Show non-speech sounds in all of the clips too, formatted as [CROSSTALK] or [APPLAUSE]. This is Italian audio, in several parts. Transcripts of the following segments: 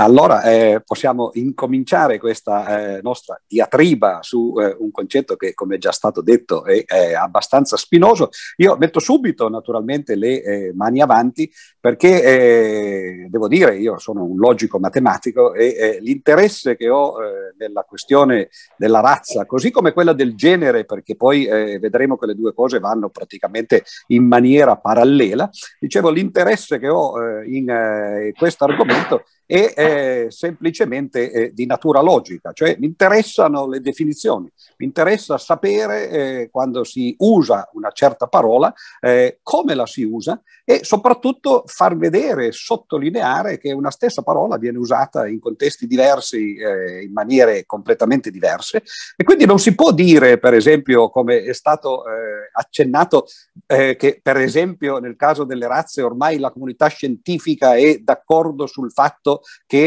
Allora eh, possiamo incominciare questa eh, nostra diatriba su eh, un concetto che, come è già stato detto, è, è abbastanza spinoso. Io metto subito naturalmente le eh, mani avanti perché eh, devo dire, io sono un logico matematico e eh, l'interesse che ho nella questione della razza, così come quella del genere, perché poi vedremo che le due cose vanno praticamente in maniera parallela, dicevo l'interesse che ho in questo argomento è eh, semplicemente eh, di natura logica, cioè mi interessano le definizioni, mi interessa sapere eh, quando si usa una certa parola, eh, come la si usa e soprattutto far vedere, sottolineare che una stessa parola viene usata in contesti diversi, eh, in maniere completamente diverse e quindi non si può dire, per esempio, come è stato eh, accennato, che per esempio nel caso delle razze ormai la comunità scientifica è d'accordo sul fatto che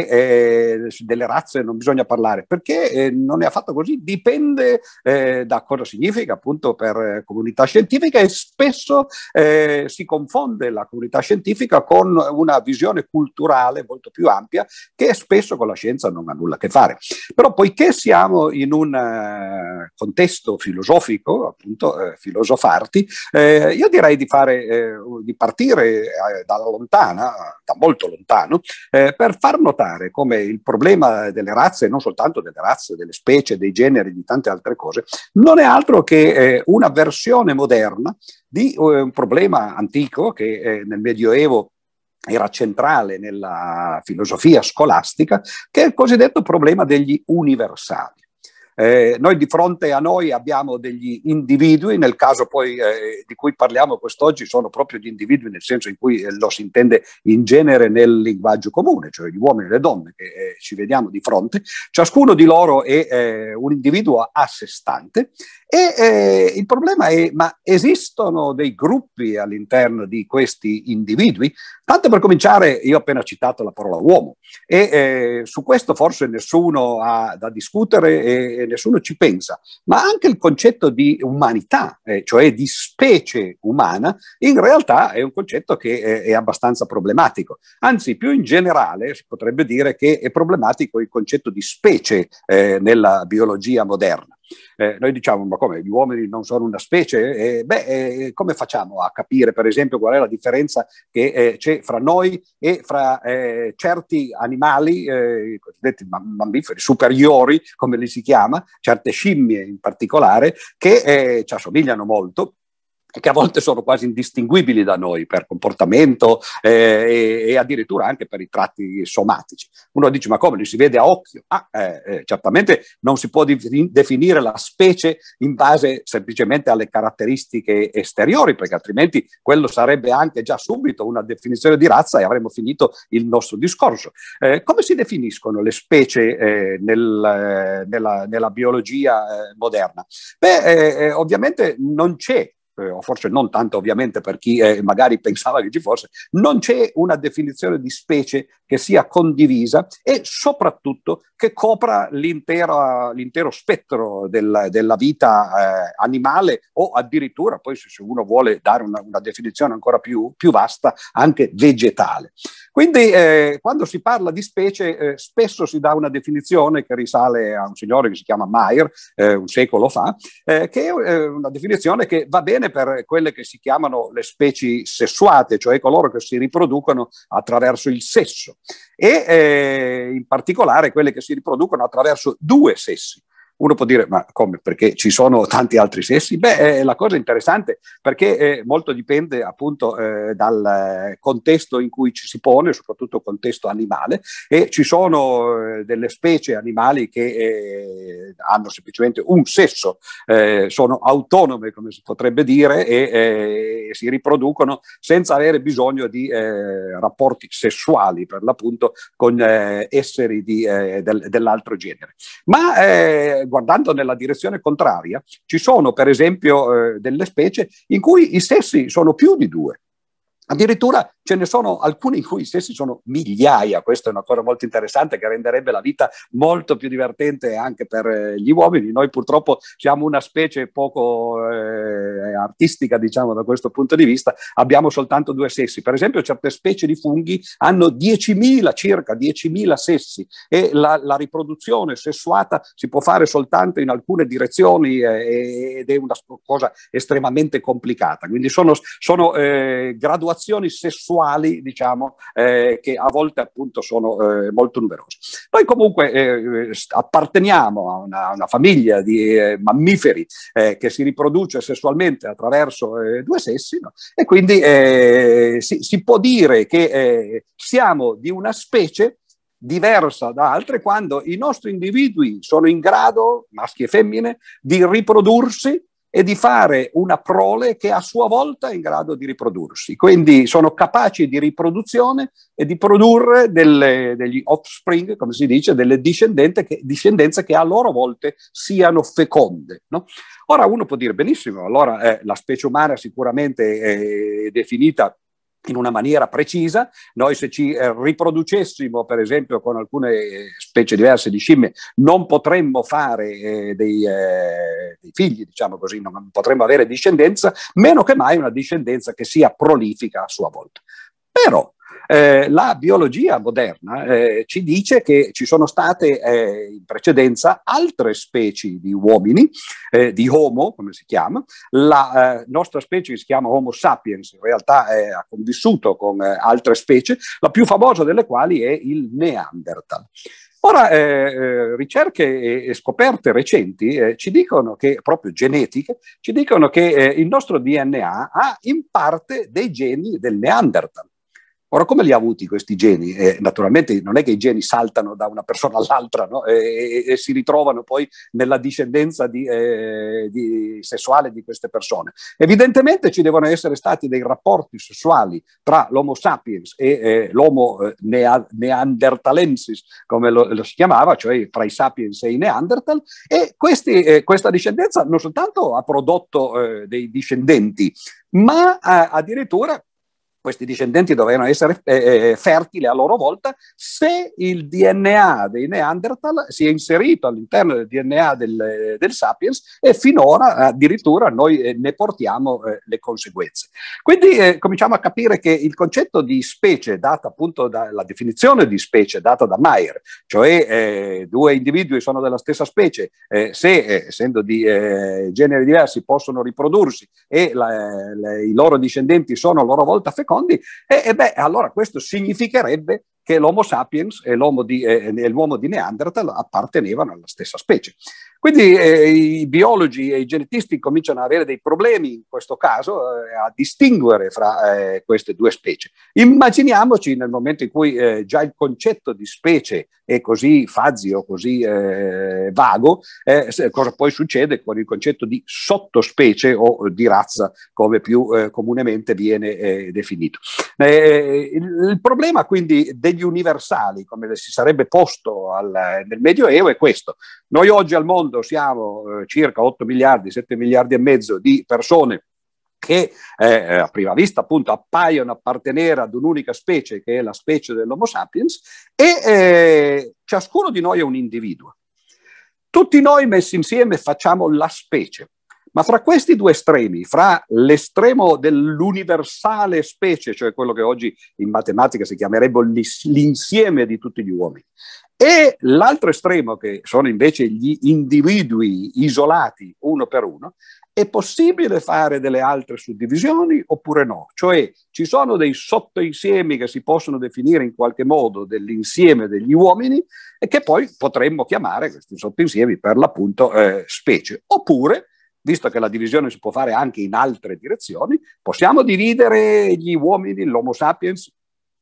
eh, delle razze non bisogna parlare, perché eh, non è affatto così, dipende eh, da cosa significa appunto per eh, comunità scientifica e spesso eh, si confonde la comunità scientifica con una visione culturale molto più ampia che spesso con la scienza non ha nulla a che fare. Però poiché siamo in un eh, contesto filosofico, appunto filosofarti, io direi di, fare, di partire da lontana, da molto lontano, per far notare come il problema delle razze, non soltanto delle razze, delle specie, dei generi, di tante altre cose, non è altro che eh, una versione moderna di eh, un problema antico che eh, nel Medioevo era centrale nella filosofia scolastica, che è il cosiddetto problema degli universali. Eh, noi di fronte a noi abbiamo degli individui, nel caso poi eh, di cui parliamo quest'oggi sono proprio gli individui nel senso in cui eh, lo si intende in genere nel linguaggio comune, cioè gli uomini e le donne che eh, ci vediamo di fronte, ciascuno di loro è eh, un individuo a sé stante e eh, il problema è ma esistono dei gruppi all'interno di questi individui? Tanto per cominciare io ho appena citato la parola uomo e su questo forse nessuno ha da discutere. E, nessuno ci pensa, ma anche il concetto di umanità, eh, cioè di specie umana, in realtà è un concetto che è, eh, è abbastanza problematico. Anzi, più in generale si potrebbe dire che è problematico il concetto di specie eh, nella biologia moderna. Eh, noi diciamo, ma come, gli uomini non sono una specie? Eh, beh, come facciamo a capire, per esempio, qual è la differenza che eh, c'è fra noi e fra eh, certi animali, eh, i cosiddetti mammiferi superiori, come li si chiama, certe scimmie in particolare, che ci assomigliano molto che a volte sono quasi indistinguibili da noi per comportamento eh, e, e, addirittura anche per i tratti somatici. Uno dice ma come li si vede a occhio? Ah, eh, eh, certamente non si può definire la specie in base semplicemente alle caratteristiche esteriori perché altrimenti quello sarebbe anche già subito una definizione di razza e avremmo finito il nostro discorso. Eh, come si definiscono le specie eh, nel, eh, nella, nella, biologia moderna? Beh, ovviamente non c'è eh, o forse non tanto ovviamente per chi eh, magari pensava che ci fosse, non c'è una definizione di specie che sia condivisa e soprattutto che copra l'intero spettro del, della vita eh, animale o addirittura, poi se uno vuole dare una, una definizione ancora più, più vasta, anche vegetale. Quindi eh, quando si parla di specie eh, spesso si dà una definizione che risale a un signore che si chiama Mayer eh, un secolo fa, eh, che è eh, una definizione che va bene per quelle che si chiamano le specie sessuate, cioè coloro che si riproducono attraverso il sesso e eh, in particolare quelle che si riproducono attraverso due sessi. Uno può dire, ma come? Perché ci sono tanti altri sessi? Beh, eh, la cosa interessante perché eh, molto dipende appunto eh, dal contesto in cui ci si pone, soprattutto contesto animale, e ci sono eh, delle specie animali che eh, hanno semplicemente un sesso, eh, sono autonome, come si potrebbe dire, e si riproducono senza avere bisogno di rapporti sessuali, per l'appunto, con esseri di, del, dell'altro genere. Ma guardando nella direzione contraria, ci sono per esempio eh, delle specie in cui i sessi sono più di due. Addirittura Ce ne sono alcuni in cui i sessi sono migliaia, questa è una cosa molto interessante che renderebbe la vita molto più divertente anche per eh, gli uomini. Noi purtroppo siamo una specie poco eh, artistica, diciamo, da questo punto di vista, abbiamo soltanto due sessi. Per esempio certe specie di funghi hanno 10.000, circa 10.000 sessi e la, la, riproduzione sessuata si può fare soltanto in alcune direzioni eh, ed è una cosa estremamente complicata. Quindi sono, sono eh, graduazioni sessuali casuali, diciamo, eh, che a volte appunto sono eh, molto numerosi. Noi comunque eh, eh, apparteniamo a una, una famiglia di eh, mammiferi eh, che si riproduce sessualmente attraverso due sessi no? e quindi si, si, può dire che siamo di una specie diversa da altre quando i nostri individui sono in grado, maschi e femmine, di riprodursi e di fare una prole che a sua volta è in grado di riprodursi. Quindi sono capaci di riproduzione e di produrre delle, degli offspring, come si dice, delle discendenze che, discendenze che a loro volta siano feconde. No? Ora uno può dire benissimo, allora eh, la specie umana sicuramente è definita in una maniera precisa, noi se ci eh, riproducessimo per esempio con alcune eh, specie diverse di scimmie non potremmo fare eh, dei, eh, dei, figli, diciamo così, non potremmo avere discendenza, meno che mai una discendenza che sia prolifica a sua volta. Però eh, la biologia moderna eh, ci dice che ci sono state eh, in precedenza altre specie di uomini, eh, di Homo, come si chiama, la eh, nostra specie che si chiama Homo sapiens in realtà ha convissuto con altre specie, la più famosa delle quali è il Neanderthal. Ora, eh, ricerche e, scoperte recenti eh, ci dicono che, proprio genetiche, ci dicono che eh, il nostro DNA ha in parte dei geni del Neanderthal. Ora, come li ha avuti questi geni? Eh, naturalmente non è che i geni saltano da una persona all'altra no? e, e, e, si ritrovano poi nella discendenza di, eh, di, sessuale di queste persone. Evidentemente ci devono essere stati dei rapporti sessuali tra l'Homo sapiens e eh, l'Homo nea, neandertalensis, come lo, lo, si chiamava, cioè tra i sapiens e i neandertal, e questi, eh, questa discendenza non soltanto ha prodotto eh, dei discendenti, ma eh, addirittura questi discendenti dovevano essere eh, eh, fertili a loro volta se il DNA dei Neanderthal si è inserito all'interno del DNA del, del Sapiens e finora addirittura noi eh, ne portiamo eh, le conseguenze. Quindi eh, cominciamo a capire che il concetto di specie, data appunto dalla definizione di specie data da Mayer, cioè eh, due individui sono della stessa specie, se essendo di generi diversi possono riprodursi e la, la, i loro discendenti sono a loro volta fecondati, secondi, e, e beh, allora questo significherebbe che l'Homo sapiens e l'uomo di, eh, l'uomo di Neanderthal appartenevano alla stessa specie. Quindi eh, i biologi e i genetisti cominciano ad avere dei problemi in questo caso eh, a distinguere fra eh, queste due specie. Immaginiamoci nel momento in cui eh, già il concetto di specie è così fazio, così eh, vago, eh, cosa poi succede con il concetto di sottospecie o di razza come più comunemente viene definito. il, problema quindi degli universali, come si sarebbe posto al, nel Medioevo, è questo. Noi oggi al mondo mondo siamo eh, circa 8 miliardi, 7 miliardi e mezzo di persone che eh, eh, a prima vista appunto appaiono appartenere ad un'unica specie che è la specie dell'Homo sapiens e eh, ciascuno di noi è un individuo. Tutti noi messi insieme facciamo la specie. Ma fra questi due estremi, fra l'estremo dell'universale specie, cioè quello che oggi in matematica si chiamerebbe l'insieme di tutti gli uomini, e l'altro estremo, che sono invece gli individui isolati uno per uno, è possibile fare delle altre suddivisioni oppure no? Cioè ci sono dei sottoinsiemi che si possono definire in qualche modo dell'insieme degli uomini e che poi potremmo chiamare questi sottoinsiemi per l'appunto eh, specie. Oppure visto che la divisione si può fare anche in altre direzioni, possiamo dividere gli uomini, l'Homo sapiens,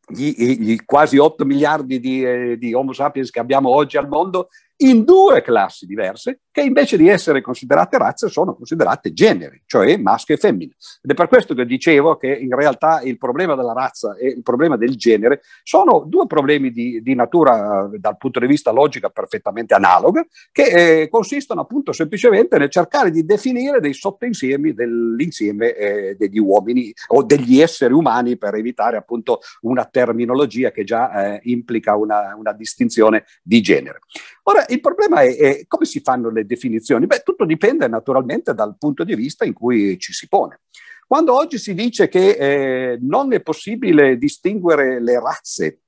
gli, gli quasi 8 miliardi di, eh, di Homo sapiens che abbiamo oggi al mondo in due classi diverse che invece di essere considerate razze sono considerate generi, cioè maschio e femmina. Ed è per questo che dicevo che in realtà il problema della razza e il problema del genere sono due problemi di, di natura eh, dal punto di vista logica perfettamente analoga che eh, consistono appunto semplicemente nel cercare di definire dei sottoinsiemi dell'insieme eh, degli uomini o degli esseri umani per evitare appunto una terminologia che già eh, implica una, una distinzione di genere. Ora, il problema è, è, come si fanno le definizioni? Beh, tutto dipende naturalmente dal punto di vista in cui ci si pone. Quando oggi si dice che eh, non è possibile distinguere le razze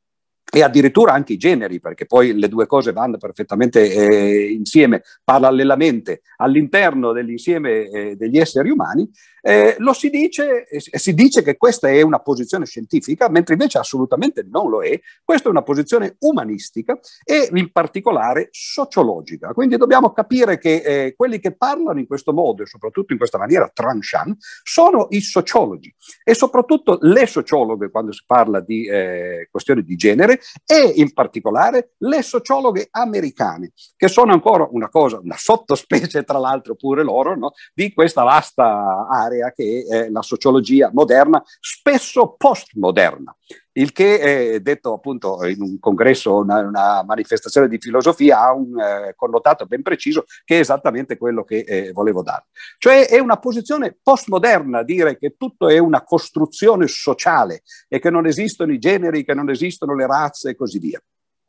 e addirittura anche i generi, perché poi le due cose vanno perfettamente eh, insieme, parallelamente all'interno dell'insieme eh, degli esseri umani, eh, lo si dice, eh, si dice che questa è una posizione scientifica, mentre invece assolutamente non lo è, questa è una posizione umanistica e in particolare sociologica. Quindi dobbiamo capire che eh, quelli che parlano in questo modo e soprattutto in questa maniera tranchant sono i sociologi e soprattutto le sociologhe quando si parla di eh, questioni di genere e in particolare le sociologhe americane, che sono ancora una cosa, una sottospecie tra l'altro pure loro, no? di questa vasta area che è la sociologia moderna, spesso postmoderna il che eh, detto appunto in un congresso, una, una manifestazione di filosofia ha un eh, connotato ben preciso che è esattamente quello che eh, volevo dare. Cioè è una posizione postmoderna dire che tutto è una costruzione sociale e che non esistono i generi, che non esistono le razze e così via.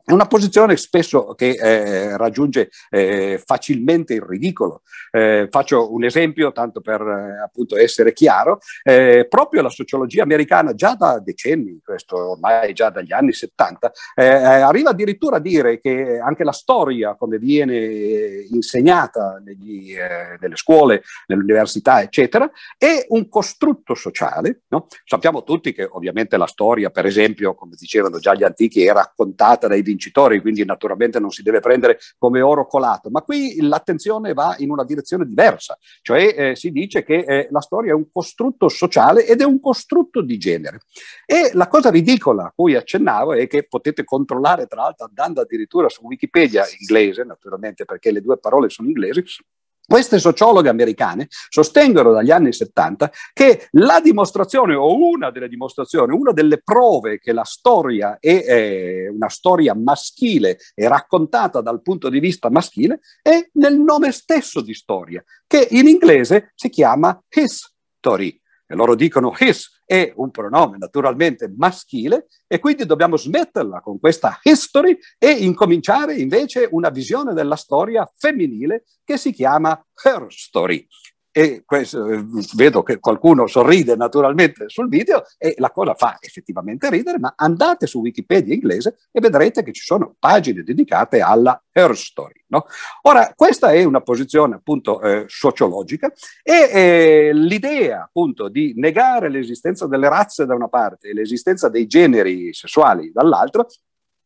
È una posizione spesso che eh, raggiunge eh, facilmente il ridicolo. Eh, faccio un esempio, tanto per eh, appunto essere chiaro, eh, proprio la sociologia americana già da decenni, questo ormai già dagli anni 70, eh, arriva addirittura a dire che anche la storia, come viene insegnata negli, nelle scuole, nell'università, eccetera, è un costrutto sociale. No? Sappiamo tutti che ovviamente la storia, per esempio, come dicevano già gli antichi, è raccontata dai vincitori, quindi naturalmente non si deve prendere come oro colato, ma qui l'attenzione va in una direzione diversa, cioè eh, si dice che eh, la storia è un costrutto sociale ed è un costrutto di genere. E la cosa ridicola a cui accennavo è che potete controllare, tra l'altro andando addirittura su Wikipedia inglese, naturalmente perché le due parole sono inglesi, queste sociologhe americane sostengono dagli anni 70 che la dimostrazione o una delle dimostrazioni, una delle prove che la storia è, è una storia maschile e raccontata dal punto di vista maschile è nel nome stesso di storia, che in inglese si chiama history. E loro dicono his è un pronome naturalmente maschile e quindi dobbiamo smetterla con questa history e incominciare invece una visione della storia femminile che si chiama her story e questo, eh, vedo che qualcuno sorride naturalmente sul video e la cosa fa effettivamente ridere, ma andate su Wikipedia inglese e vedrete che ci sono pagine dedicate alla her story. No? Ora, questa è una posizione appunto eh, sociologica e eh, l'idea appunto di negare l'esistenza delle razze da una parte e l'esistenza dei generi sessuali dall'altra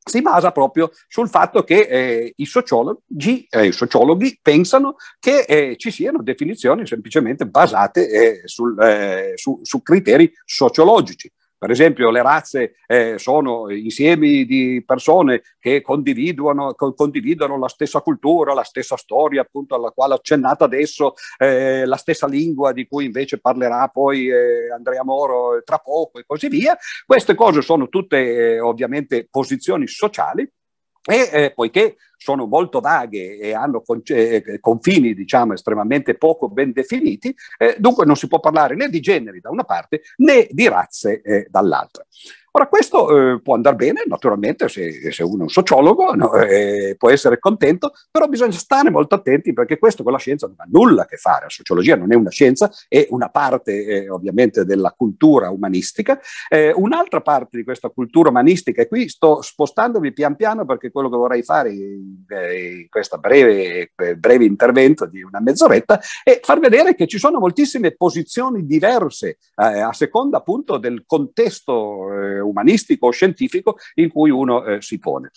si basa proprio sul fatto che eh, i, sociologi, eh, i, sociologhi, pensano che eh, ci siano definizioni semplicemente basate eh, sul, eh, su, su, criteri sociologici. Per esempio le razze eh, sono insiemi di persone che condividono, co- condividono, la stessa cultura, la stessa storia appunto alla quale ho accennato adesso, eh, la stessa lingua di cui invece parlerà poi eh, Andrea Moro eh, tra poco e così via. Queste cose sono tutte eh, ovviamente posizioni sociali e eh, poiché sono molto vaghe e hanno con, eh, eh, confini diciamo, estremamente poco ben definiti, eh, dunque non si può parlare né di generi da una parte né di razze eh, dall'altra. Ora questo eh, può andare bene, naturalmente se, se uno è un sociologo no, [LAUGHS] eh, può essere contento, però bisogna stare molto attenti perché questo con la scienza non ha nulla a che fare, la sociologia non è una scienza, è una parte eh, ovviamente della cultura umanistica, eh, un'altra parte di questa cultura umanistica, e qui sto spostandomi pian piano perché quello che vorrei fare in, eh, in questo breve, eh, breve intervento di una mezz'oretta è far vedere che ci sono moltissime posizioni diverse a seconda appunto del contesto umanistico o scientifico in cui uno eh, si pone.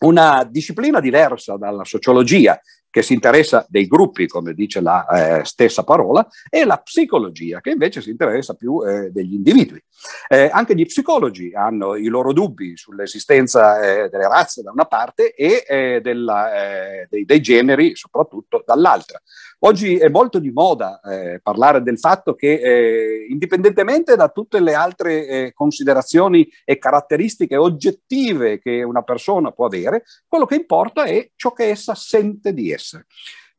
Una disciplina diversa dalla sociologia, che si interessa dei gruppi, come dice la eh, stessa parola, e la psicologia, che invece si interessa più eh, degli individui. Eh, anche gli psicologi hanno i loro dubbi sull'esistenza eh, delle razze da una parte e eh, della, eh, dei, dei generi soprattutto dall'altra. Oggi è molto di moda eh, parlare del fatto che, eh, indipendentemente da tutte le altre eh, considerazioni e caratteristiche oggettive che una persona può avere, quello che importa è ciò che essa sente di essere.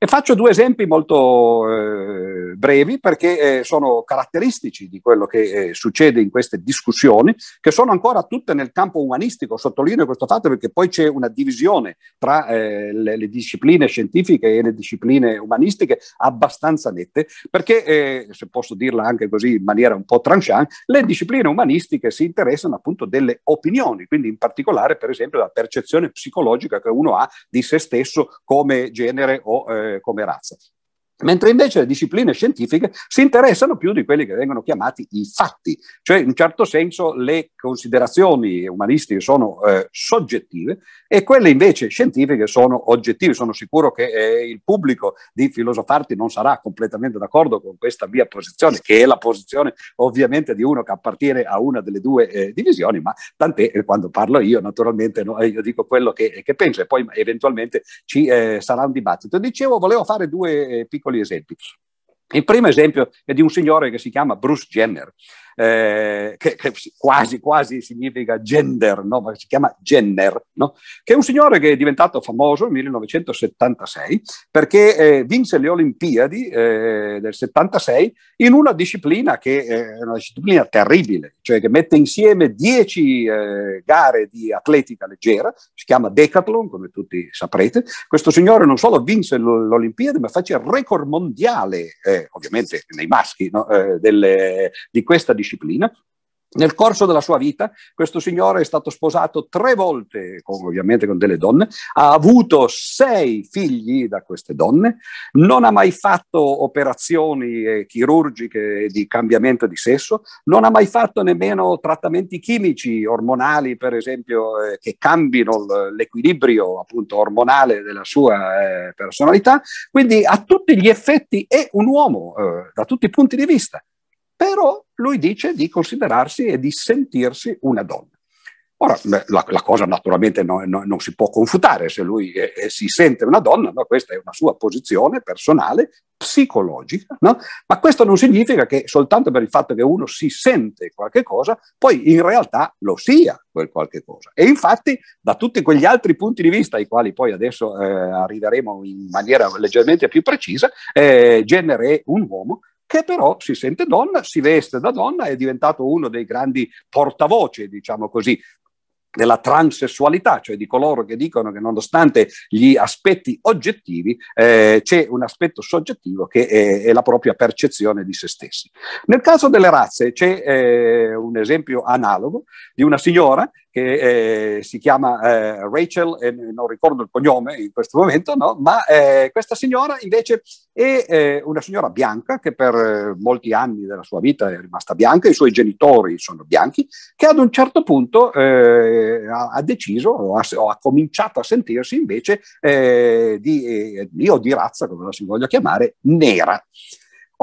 E faccio due esempi molto eh, brevi perché eh, sono caratteristici di quello che eh, succede in queste discussioni, che sono ancora tutte nel campo umanistico. Sottolineo questo fatto perché poi c'è una divisione tra eh, le, le, discipline scientifiche e le discipline umanistiche abbastanza nette, perché, eh, se posso dirla anche così in maniera un po' tranchant, le discipline umanistiche si interessano appunto delle opinioni, quindi in particolare per esempio della percezione psicologica che uno ha di se stesso come genere o eh, come razza mentre invece le discipline scientifiche si interessano più di quelli che vengono chiamati i fatti, cioè in un certo senso le considerazioni umanistiche sono eh, soggettive e quelle invece scientifiche sono oggettive. Sono sicuro che eh, il pubblico di Filosofarti non sarà completamente d'accordo con questa mia posizione, che è la posizione ovviamente di uno che appartiene a una delle due eh, divisioni, ma tant'è eh, quando parlo io naturalmente no, eh, io dico quello che, che, penso e poi eventualmente ci eh, sarà un dibattito. Dicevo, volevo fare due piccoli piccoli esempi. Il primo esempio è di un signore che si chiama Bruce Jenner. Eh, che, che, quasi, quasi significa gender, no? si chiama Jenner, no? che è un signore che è diventato famoso nel 1976 perché eh, vinse le Olimpiadi eh, del 76 in una disciplina che eh, è una disciplina terribile, cioè che mette insieme 10 eh, gare di atletica leggera, si chiama Decathlon, come tutti saprete. Questo signore non solo vinse l'Olimpiade, ma fece il record mondiale, ovviamente nei maschi, no? delle, di questa disciplina disciplina. Nel corso della sua vita questo signore è stato sposato tre volte, con, ovviamente con delle donne, ha avuto sei figli da queste donne, non ha mai fatto operazioni eh, chirurgiche di cambiamento di sesso, non ha mai fatto nemmeno trattamenti chimici, ormonali per esempio, eh, che cambino l'equilibrio appunto ormonale della sua eh, personalità, quindi a tutti gli effetti è un uomo eh, da tutti i punti di vista però lui dice di considerarsi e di sentirsi una donna. Ora, la, la cosa naturalmente no, no, non si può confutare, se lui eh, si sente una donna, no? questa è una sua posizione personale, psicologica, no? ma questo non significa che soltanto per il fatto che uno si sente qualche cosa, poi in realtà lo sia quel qualche cosa. E infatti da tutti quegli altri punti di vista, ai quali poi adesso eh, arriveremo in maniera leggermente più precisa, eh, Jenner è un uomo che però si sente donna, si veste da donna, è diventato uno dei grandi portavoce, diciamo così, della transessualità, cioè di coloro che dicono che nonostante gli aspetti oggettivi eh, c'è un aspetto soggettivo che è, è, la propria percezione di se stessi. Nel caso delle razze c'è eh, un esempio analogo di una signora che eh, si chiama eh, Rachel, e non ricordo il cognome in questo momento, no? ma eh, questa signora invece è eh, una signora bianca che per eh, molti anni della sua vita è rimasta bianca, i suoi genitori sono bianchi, che ad un certo punto eh, ha, ha, deciso o ha, o ha, cominciato a sentirsi invece di, di, o di razza, come la si voglia chiamare, nera.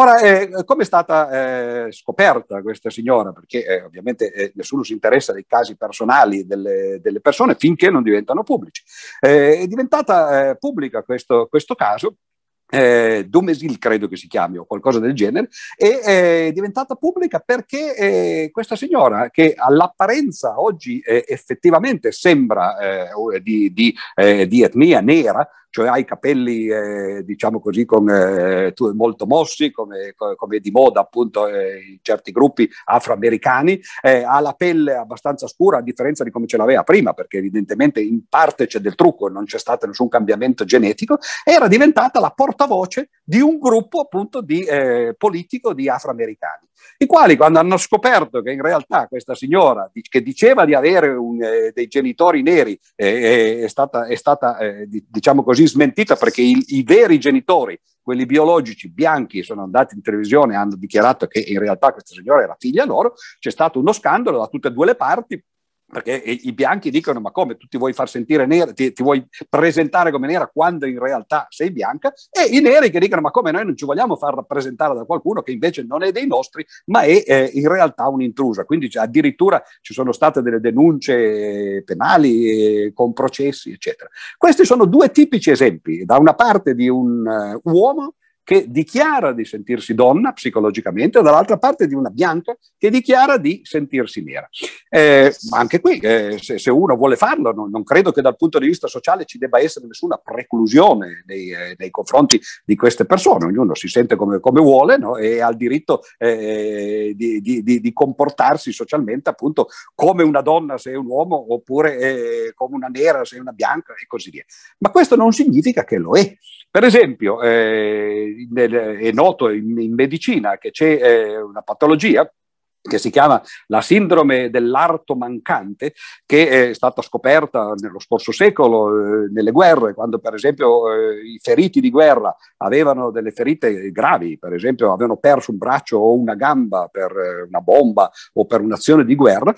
Ora, eh, come è stata eh, scoperta questa signora? Perché eh, ovviamente eh, nessuno si interessa dei casi personali delle, delle persone finché non diventano pubblici. Eh, è diventata eh, pubblica questo, questo caso eh, Domesil credo che si chiami o qualcosa del genere, e è diventata pubblica perché eh, questa signora che all'apparenza oggi effettivamente sembra di, di, di, etnia nera, cioè ha i capelli, eh, diciamo così, con, eh, molto mossi, come, come, di moda appunto eh, in certi gruppi afroamericani, eh, ha la pelle abbastanza scura a differenza di come ce l'aveva prima, perché evidentemente in parte c'è del trucco, e non c'è stato nessun cambiamento genetico, era diventata la portavoce di un gruppo appunto di, eh, politico di afroamericani, i quali quando hanno scoperto che in realtà questa signora che diceva di avere un, dei genitori neri è stata, è stata diciamo così, così smentita perché i, i veri genitori, quelli biologici bianchi, sono andati in televisione e hanno dichiarato che in realtà questa signora era figlia loro, c'è stato uno scandalo da tutte e due le parti, perché i bianchi dicono ma come tu ti vuoi far sentire nera, ti, ti, vuoi presentare come nera quando in realtà sei bianca e i neri che dicono ma come noi non ci vogliamo far rappresentare da qualcuno che invece non è dei nostri ma è eh, in realtà un'intrusa, intruso. quindi addirittura ci sono state delle denunce eh, penali eh, con processi eccetera. Questi sono due tipici esempi da una parte di un uh, uomo che dichiara di sentirsi donna psicologicamente o dall'altra parte di una bianca che dichiara di sentirsi nera. Eh, anche qui, eh, se, se, uno vuole farlo, non, non, credo che dal punto di vista sociale ci debba essere nessuna preclusione nei, eh, nei confronti di queste persone, ognuno si sente come, come vuole no? e ha il diritto eh, di, di, di, di, comportarsi socialmente appunto come una donna se è un uomo oppure eh, come una nera se è una bianca e così via. Ma questo non significa che lo è. Per esempio, eh, nel, è noto in, in, medicina che c'è eh, una patologia che si chiama la sindrome dell'arto mancante, che è stata scoperta nello scorso secolo eh, nelle guerre, quando per esempio eh, i feriti di guerra avevano delle ferite gravi, per esempio avevano perso un braccio o una gamba per eh, una bomba o per un'azione di guerra,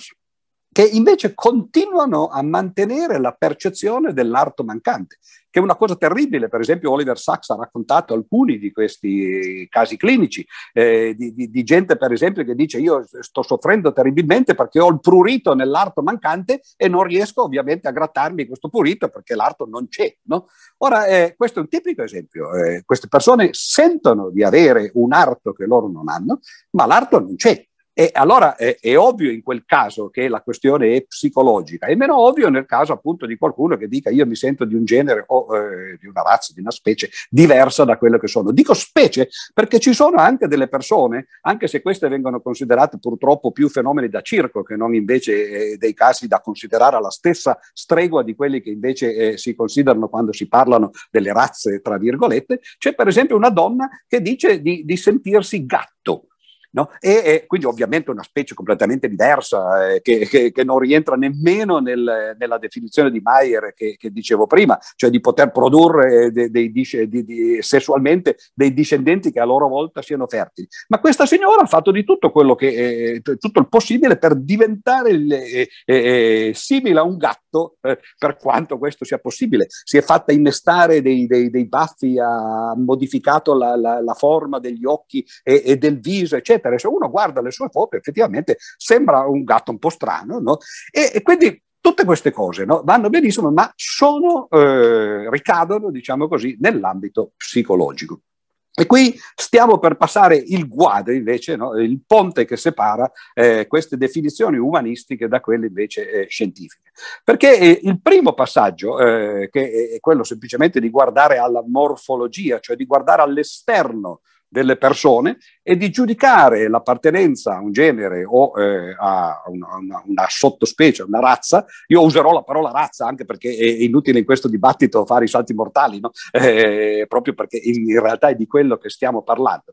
che invece continuano a mantenere la percezione dell'arto mancante, che è una cosa terribile. Per esempio, Oliver Sacks ha raccontato alcuni di questi casi clinici, eh, di, di, di, gente, per esempio, che dice: Io sto soffrendo terribilmente perché ho il prurito nell'arto mancante e non riesco ovviamente a grattarmi questo prurito perché l'arto non c'è. No? Ora, eh, questo è un tipico esempio. Eh, queste persone sentono di avere un arto che loro non hanno, ma l'arto non c'è. E allora è, è, ovvio in quel caso che la questione è psicologica, è meno ovvio nel caso appunto di qualcuno che dica io mi sento di un genere o eh, di una razza, di una specie diversa da quello che sono. Dico specie perché ci sono anche delle persone, anche se queste vengono considerate purtroppo più fenomeni da circo che non invece eh, dei casi da considerare alla stessa stregua di quelli che invece eh, si considerano quando si parlano delle razze, tra virgolette, c'è per esempio una donna che dice di, di sentirsi gatto. No? E, e, quindi ovviamente una specie completamente diversa eh, che, che, che, non rientra nemmeno nel, nella definizione di Mayer che, che, dicevo prima, cioè di poter produrre eh, dei, dei, di, di, sessualmente dei discendenti che a loro volta siano fertili. Ma questa signora ha fatto di tutto quello che eh, tutto il possibile per diventare eh, eh, eh, simile a un gatto, eh, per quanto questo sia possibile. Si è fatta innestare dei, dei, dei baffi, ha modificato la, la, la, forma degli occhi e, e del viso, eccetera eccetera. se uno guarda le sue foto, effettivamente sembra un gatto un po' strano, no? e, e quindi Tutte queste cose no? vanno benissimo, ma sono, eh, ricadono, diciamo così, nell'ambito psicologico. E qui stiamo per passare il guado, invece, no? il ponte che separa eh, queste definizioni umanistiche da quelle invece eh, scientifiche. Perché eh, il primo passaggio, eh, che è quello semplicemente di guardare alla morfologia, cioè di guardare all'esterno delle persone e di giudicare l'appartenenza a un genere o eh, a una, una, una sottospecie, una razza. Io userò la parola razza anche perché è inutile in questo dibattito fare i salti mortali, no? eh, proprio perché in, in, realtà è di quello che stiamo parlando.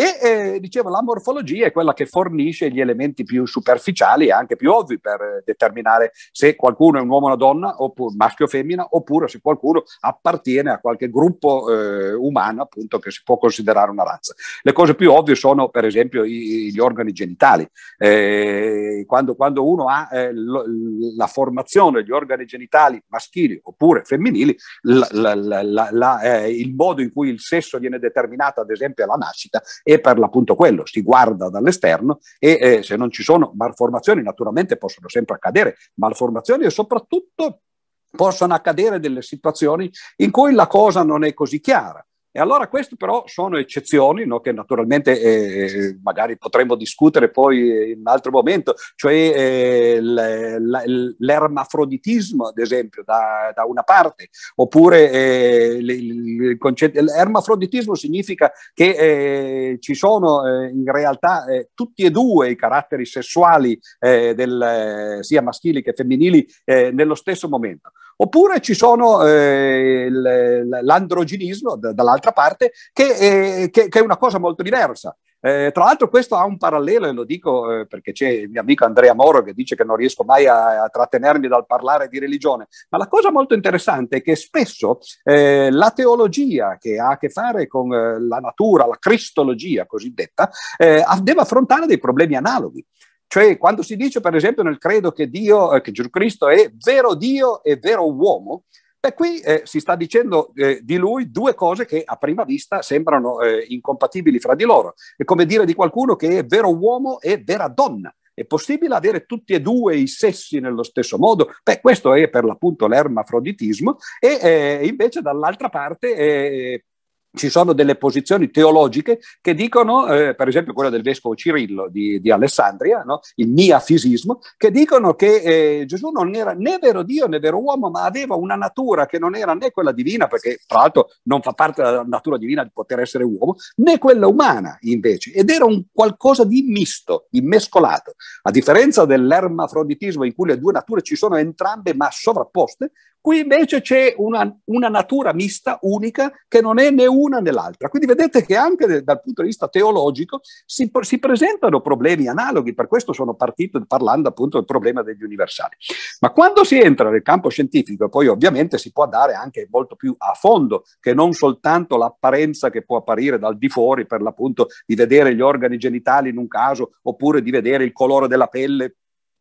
E eh, dicevo, la morfologia è quella che fornisce gli elementi più superficiali e anche più ovvi per eh, determinare se qualcuno è un uomo o una donna, oppure maschio o femmina, oppure se qualcuno appartiene a qualche gruppo eh, umano, appunto, che si può considerare una razza. Le cose più ovvie sono, per esempio, i, gli organi genitali. Eh, quando, quando, uno ha eh, l- la formazione degli organi genitali maschili oppure femminili, l- l- eh, il modo in cui il sesso viene determinato, ad esempio, alla nascita, è per l'appunto quello, si guarda dall'esterno e eh, se non ci sono malformazioni, naturalmente possono sempre accadere, malformazioni e soprattutto possono accadere delle situazioni in cui la cosa non è così chiara. E allora queste però sono eccezioni no, che naturalmente eh, eh, magari potremmo discutere poi in un altro momento, cioè eh, l'ermafroditismo ad esempio da, da una parte, oppure eh, il concetto, l'ermafroditismo significa che eh, ci sono eh, in realtà tutti e due i caratteri sessuali del, sia maschili che femminili nello stesso momento. Oppure ci sono eh, l'androginismo dall'altra parte, che, eh, che, che è una cosa molto diversa. Eh, tra l'altro questo ha un parallelo, e lo dico eh, perché c'è il mio amico Andrea Moro che dice che non riesco mai a, a, trattenermi dal parlare di religione, ma la cosa molto interessante è che spesso eh, la teologia che ha a che fare con eh, la natura, la cristologia cosiddetta, eh, deve affrontare dei problemi analoghi. Cioè, quando si dice, per esempio, nel credo che Dio, eh, che Gesù Cristo è vero Dio e vero uomo, beh, qui eh, si sta dicendo eh, di lui due cose che a prima vista sembrano eh, incompatibili fra di loro. È come dire di qualcuno che è vero uomo e vera donna. È possibile avere tutti e due i sessi nello stesso modo? Beh, questo è per l'appunto l'ermafroditismo e eh, invece dall'altra parte eh, ci sono delle posizioni teologiche che dicono, eh, per esempio quella del vescovo Cirillo di, di Alessandria, no? il miafisismo, che dicono che eh, Gesù non era né vero Dio né vero uomo, ma aveva una natura che non era né quella divina, perché tra l'altro non fa parte della natura divina di poter essere uomo, né quella umana invece, ed era un qualcosa di misto, immescolato. A differenza dell'ermafroditismo in cui le due nature ci sono entrambe ma sovrapposte, Qui invece c'è una, una, natura mista, unica, che non è né una né l'altra. Quindi vedete che anche dal punto di vista teologico si, si presentano problemi analoghi, per questo sono partito parlando appunto del problema degli universali. Ma quando si entra nel campo scientifico, poi ovviamente si può andare anche molto più a fondo che non soltanto l'apparenza che può apparire dal di fuori, per l'appunto di vedere gli organi genitali in un caso, oppure di vedere il colore della pelle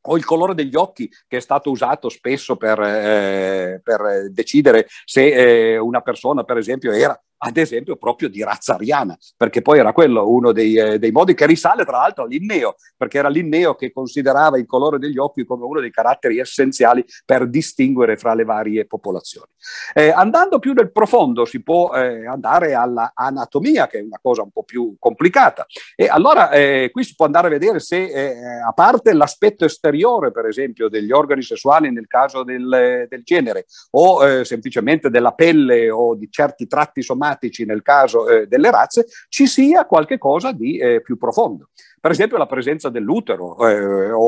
o il colore degli occhi che è stato usato spesso per, eh, per decidere se eh, una persona, per esempio, era ad esempio proprio di razza ariana, perché poi era quello uno dei, eh, dei, modi che risale tra l'altro all'inneo, perché era Linneo che considerava il colore degli occhi come uno dei caratteri essenziali per distinguere fra le varie popolazioni. Eh, andando più nel profondo si può eh, andare all'anatomia, che è una cosa un po' più complicata, e allora eh, qui si può andare a vedere se, eh, a parte l'aspetto esteriore, per esempio, degli organi sessuali nel caso del, del genere, o eh, semplicemente della pelle o di certi tratti somatici, informatici nel caso eh, delle razze, ci sia qualcosa di eh, più profondo. Per esempio la presenza dell'utero eh, o,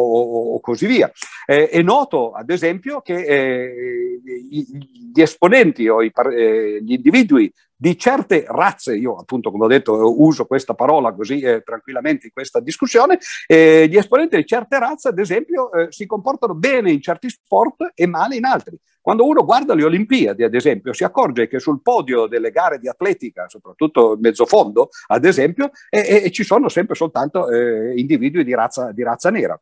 o, così via. Eh, è noto, ad esempio, che eh, gli esponenti o i, eh, gli individui di certe razze, io appunto come ho detto uso questa parola così eh, tranquillamente in questa discussione, eh, gli esponenti di certe razze ad esempio eh, si comportano bene in certi sport e male in altri. Quando uno guarda le Olimpiadi, ad esempio, si accorge che sul podio delle gare di atletica, soprattutto mezzofondo, ad esempio, eh, eh, ci sono sempre soltanto eh, individui di razza, di razza nera.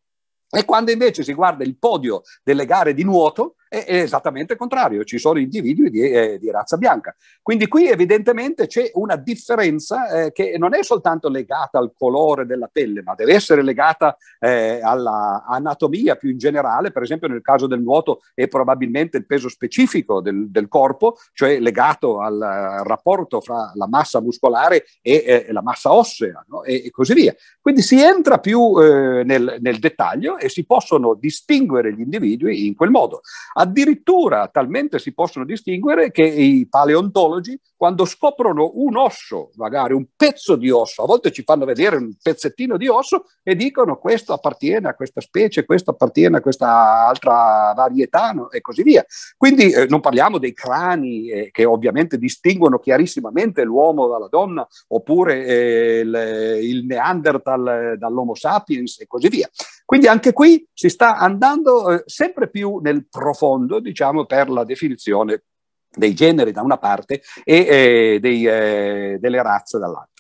E quando invece si guarda il podio delle gare di nuoto, è, è esattamente il contrario, ci sono individui di, eh, di, razza bianca. Quindi qui evidentemente c'è una differenza eh, che non è soltanto legata al colore della pelle, ma deve essere legata eh, all'anatomia più in generale, per esempio nel caso del nuoto è probabilmente il peso specifico del, del corpo, cioè legato al eh, rapporto fra la massa muscolare eh, e la massa ossea no? e, e, così via. Quindi si entra più eh, nel, nel dettaglio e si possono distinguere gli individui in quel modo. Addirittura talmente si possono distinguere che i paleontologi, quando scoprono un osso, magari un pezzo di osso, a volte ci fanno vedere un pezzettino di osso e dicono questo appartiene a questa specie, questo appartiene a questa altra varietà no? e così via. Quindi eh, non parliamo dei crani eh, che ovviamente distinguono chiarissimamente l'uomo dalla donna oppure eh, il, il Neanderthal eh, dall'Homo sapiens e così via. Quindi anche qui si sta andando eh, sempre più nel profondo, diciamo, per la definizione dei generi da una parte e eh, dei, eh, delle razze dall'altra.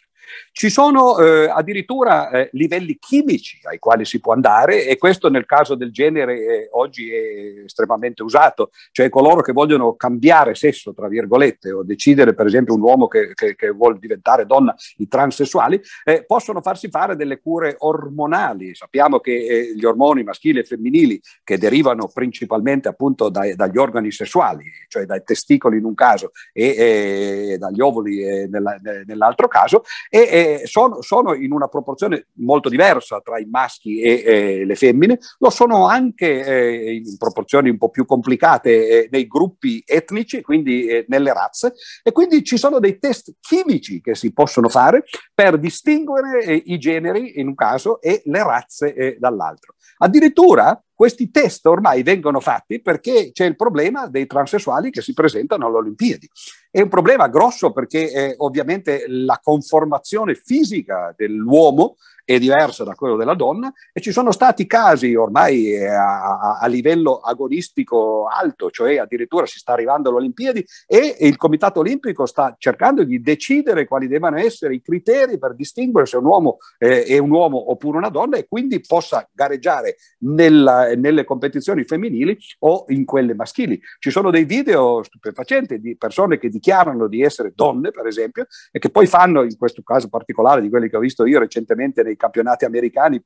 Ci sono eh, addirittura eh, livelli chimici ai quali si può andare e questo nel caso del genere eh, oggi è estremamente usato, cioè coloro che vogliono cambiare sesso, tra virgolette, o decidere per esempio un uomo che, che, che vuole diventare donna, i transessuali, eh, possono farsi fare delle cure ormonali. Sappiamo che eh, gli ormoni maschili e femminili che derivano principalmente appunto dai, dagli organi sessuali, cioè dai testicoli in un caso e, e eh, dagli ovuli nella, nell'altro caso, e, e sono, sono, in una proporzione molto diversa tra i maschi e, e le femmine, lo sono anche eh, in proporzioni un po' più complicate eh, nei gruppi etnici, quindi eh, nelle razze, e quindi ci sono dei test chimici che si possono fare per distinguere eh, i generi in un caso e le razze eh, dall'altro. Addirittura questi test ormai vengono fatti perché c'è il problema dei transessuali che si presentano alle Olimpiadi. È un problema grosso perché eh, ovviamente la conformazione fisica dell'uomo è diverso da quello della donna e ci sono stati casi ormai eh, a, a livello agonistico alto, cioè addirittura si sta arrivando alle Olimpiadi e il Comitato Olimpico sta cercando di decidere quali devono essere i criteri per distinguere se un uomo eh, è un uomo oppure una donna e quindi possa gareggiare nella, nelle competizioni femminili o in quelle maschili. Ci sono dei video stupefacenti di persone che dichiarano di essere donne, per esempio, e che poi fanno, in questo caso particolare di quelli che ho visto io recentemente nei campionati americani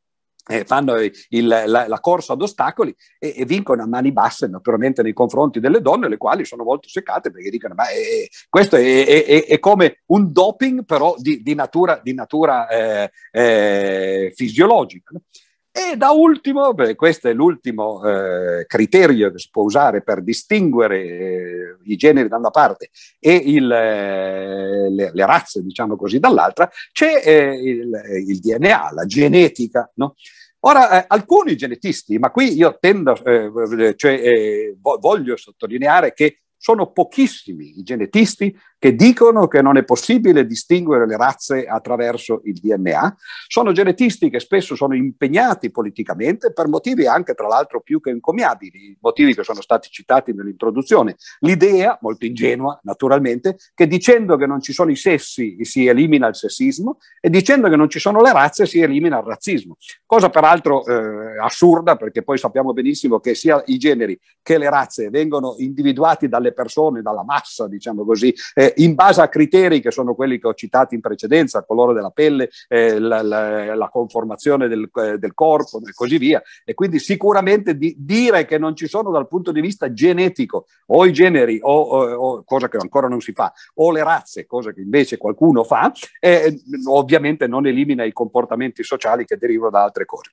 eh, fanno il, la, la, corsa ad ostacoli e, e, vincono a mani basse naturalmente nei confronti delle donne, le quali sono molto seccate perché dicono ma eh, eh, è, questo è, è, è, come un doping però di, di natura, di natura eh, eh, fisiologica. E da ultimo, beh, questo è l'ultimo eh, criterio che si può usare per distinguere eh, i generi da una parte e il, eh, le, le, razze, diciamo così, dall'altra, c'è eh, il, il, DNA, la genetica. No? Ora, eh, alcuni genetisti, ma qui io tendo, eh, cioè, voglio sottolineare che sono pochissimi i genetisti che dicono che non è possibile distinguere le razze attraverso il DNA. Sono genetisti che spesso sono impegnati politicamente per motivi anche tra l'altro più che incomiabili, motivi che sono stati citati nell'introduzione. L'idea, molto ingenua naturalmente, che dicendo che non ci sono i sessi si elimina il sessismo e dicendo che non ci sono le razze si elimina il razzismo. Cosa peraltro eh, assurda perché poi sappiamo benissimo che sia i generi che le razze vengono individuati dalle persone, dalla massa, diciamo così, eh, in base a criteri che sono quelli che ho citato in precedenza, il colore della pelle, eh, la, la, la, conformazione del, eh, del, corpo e così via. E quindi sicuramente di, dire che non ci sono dal punto di vista genetico o i generi, o, o, o, cosa che ancora non si fa, o le razze, cosa che invece qualcuno fa, eh, ovviamente non elimina i comportamenti sociali che derivano da altre cose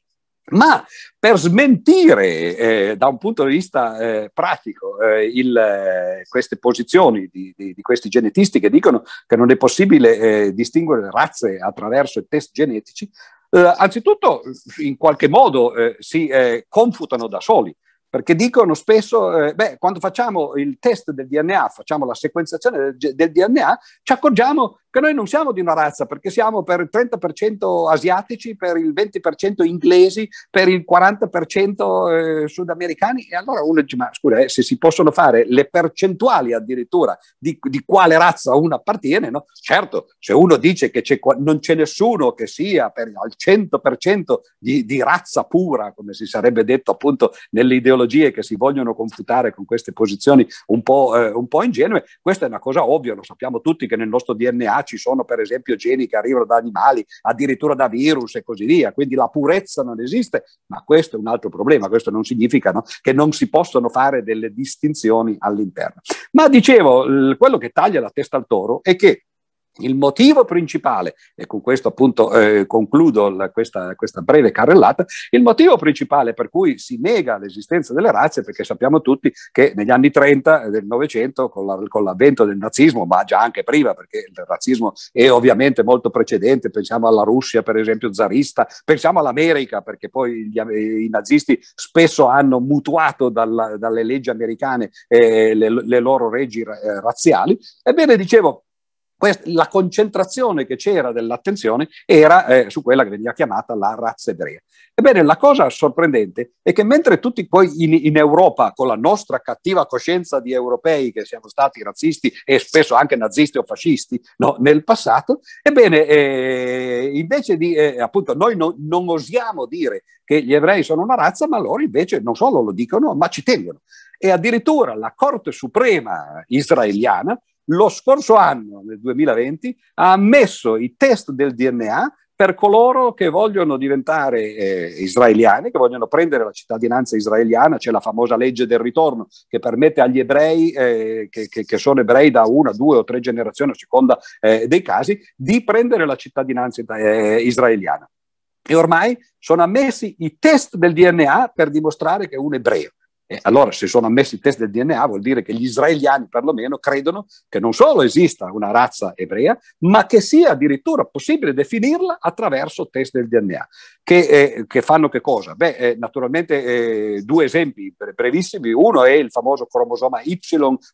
ma per smentire eh, da un punto di vista eh, pratico eh, il, eh, queste posizioni di, di, di, questi genetisti che dicono che non è possibile eh, distinguere le razze attraverso i test genetici, eh, anzitutto in qualche modo si confutano da soli perché dicono spesso, eh, beh, quando facciamo il test del DNA, facciamo la sequenzazione del, del, DNA, ci accorgiamo che noi non siamo di una razza perché siamo per il 30% asiatici, per il 20% inglesi, per il 40% eh, sudamericani e allora uno dice ma scusa eh, se si possono fare le percentuali addirittura di, di quale razza uno appartiene, no? certo se uno dice che c'è, non c'è nessuno che sia per, al 100% di, di razza pura, come si sarebbe detto appunto nelle ideologie che si vogliono confutare con queste posizioni un po', eh, un po' ingenue, questa è una cosa ovvia, lo sappiamo tutti che nel nostro DNA ci sono per esempio geni che arrivano da animali, addirittura da virus e così via, quindi la purezza non esiste, ma questo è un altro problema, questo non significa no, che non si possono fare delle distinzioni all'interno. Ma dicevo, quello che taglia la testa al toro è che il motivo principale, e con questo appunto eh, concludo la, questa, questa, breve carrellata, il motivo principale per cui si nega l'esistenza delle razze, perché sappiamo tutti che negli anni 30 del Novecento, con, la, con l'avvento del nazismo, ma già anche prima, perché il razzismo è ovviamente molto precedente, pensiamo alla Russia per esempio zarista, pensiamo all'America, perché poi gli, eh, i nazisti spesso hanno mutuato dalla, dalle leggi americane eh, le, le, loro leggi eh, razziali, ebbene dicevo, questa, la concentrazione che c'era dell'attenzione era eh, su quella che veniva chiamata la razza ebrea. Ebbene, la cosa sorprendente è che mentre tutti poi in, in, Europa, con la nostra cattiva coscienza di europei che siamo stati razzisti e spesso anche nazisti o fascisti no, nel passato, ebbene, eh, invece di, eh, appunto, noi no, non osiamo dire che gli ebrei sono una razza, ma loro invece non solo lo dicono, ma ci tengono. E addirittura la Corte Suprema israeliana lo scorso anno, nel 2020, ha ammesso i test del DNA per coloro che vogliono diventare eh, israeliani, che vogliono prendere la cittadinanza israeliana, c'è la famosa legge del ritorno che permette agli ebrei, eh, che, che, che, sono ebrei da una, due o tre generazioni a seconda eh, dei casi, di prendere la cittadinanza eh, israeliana. E ormai sono ammessi i test del DNA per dimostrare che è un ebreo. E allora se sono ammessi i test del DNA vuol dire che gli israeliani perlomeno credono che non solo esista una razza ebrea, ma che sia addirittura possibile definirla attraverso test del DNA. Che, eh, che fanno che cosa? Beh, eh, naturalmente eh, due esempi brevissimi. Uno è il famoso cromosoma Y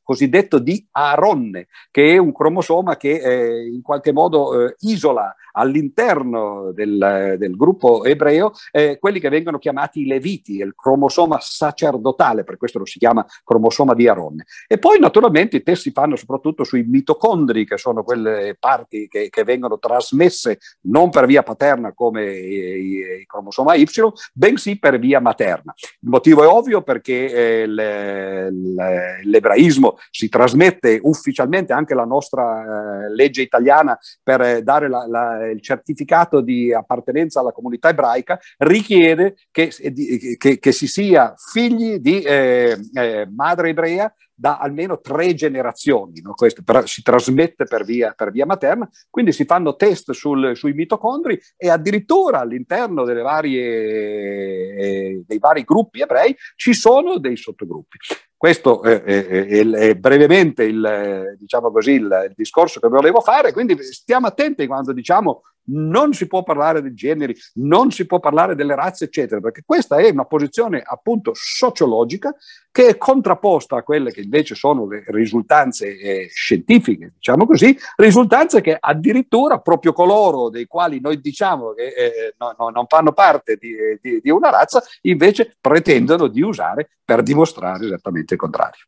cosiddetto di Aaronne, che è un cromosoma che eh, in qualche modo eh, isola all'interno del, del gruppo ebreo eh, quelli che vengono chiamati i leviti, il cromosoma sacerdotale totale, per questo lo si chiama cromosoma di Aronne. E poi naturalmente i test si fanno soprattutto sui mitocondri, che sono quelle parti che, che vengono trasmesse non per via paterna come il cromosoma Y, bensì per via materna. Il motivo è ovvio perché eh, le, le, l'ebraismo si trasmette ufficialmente anche la nostra eh, legge italiana per dare la, la, il certificato di appartenenza alla comunità ebraica richiede che, eh, che, che si sia figli di eh, eh, madre ebrea da almeno tre generazioni, no? questo però si trasmette per via, per via, materna, quindi si fanno test sul, sui mitocondri e addirittura all'interno varie, eh, dei vari gruppi ebrei ci sono dei sottogruppi. Questo eh, eh, è, è, è, è brevemente il, diciamo così, il, il discorso che volevo fare, quindi stiamo attenti quando diciamo non si può parlare dei generi, non si può parlare delle razze, eccetera, perché questa è una posizione appunto sociologica che è contrapposta a quelle che invece sono le risultanze eh, scientifiche, diciamo così, risultanze che addirittura proprio coloro dei quali noi diciamo che eh, no, no, non fanno parte di, di, di una razza, invece pretendono di usare per dimostrare esattamente il contrario.